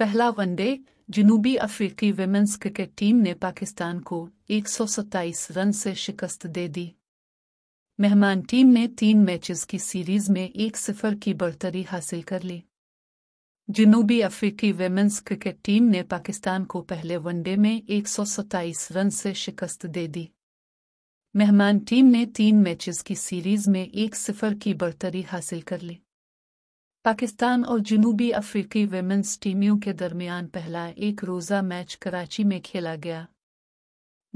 पहला वनडे जनूबी अफ्रीकी वेमेंस क्रिकेट टीम ने पाकिस्तान को एक रन से शिकस्त दे दी मेहमान टीम ने तीन मैचेस की सीरीज में एक सिफर की बढ़तरी हासिल कर ली जनूबी अफ्रीकी वेमेंस क्रिकेट टीम ने पाकिस्तान को पहले वनडे में एक रन से शिकस्त दे दी मेहमान टीम ने तीन मैचेस की सीरीज में एक सिफर की बढ़तरी हासिल कर ली पाकिस्तान और जनूबी अफ्रीकी वेमेंस टीमों के दरमियान पहला एक रोज़ा मैच कराची में खेला गया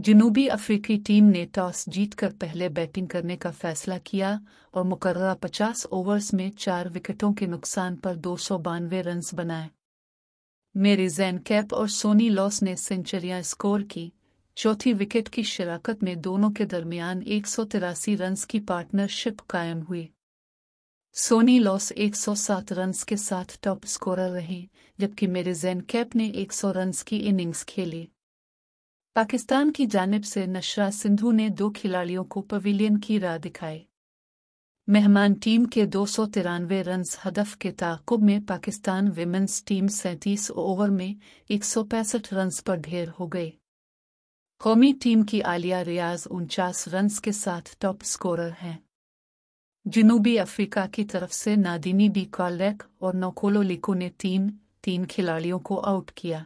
जनूबी अफ्रीकी टीम ने टॉस जीतकर पहले बैटिंग करने का फैसला किया और मुकर्रा 50 ओवर्स में चार विकेटों के नुकसान पर दो सौ बानवे रन बनाए मेरी जैन कैप और सोनी लॉस ने सेंचुरियां स्कोर की चौथी विकेट की शराकत में दोनों के दरमियान एक सौ तिरासी रन्स की पार्टनरशिप कायम हुई सोनी लॉस एक सौ सात रन्स के साथ टॉप स्कोरर रहे जबकि मेरिजेन कैप ने एक सौ रन की इनिंग्स खेली पाकिस्तान की जानब से नशरा सिंधु ने दो खिलाड़ियों को पवेलियन की राह दिखाई मेहमान टीम के दो सौ तिरानवे रन हदफ के ताकुब में पाकिस्तान विमेंस टीम सैंतीस ओवर में एक सौ पैंसठ रन पर ढेर हो गई कौमी टीम की आलिया रियाज उनचास रन्स के साथ टॉप स्कोरर हैं जिनूबी अफ्रीका की तरफ से नादिनी बी कॉलेक और नोकोलो लिको ने तीन तीन खिलाड़ियों को आउट किया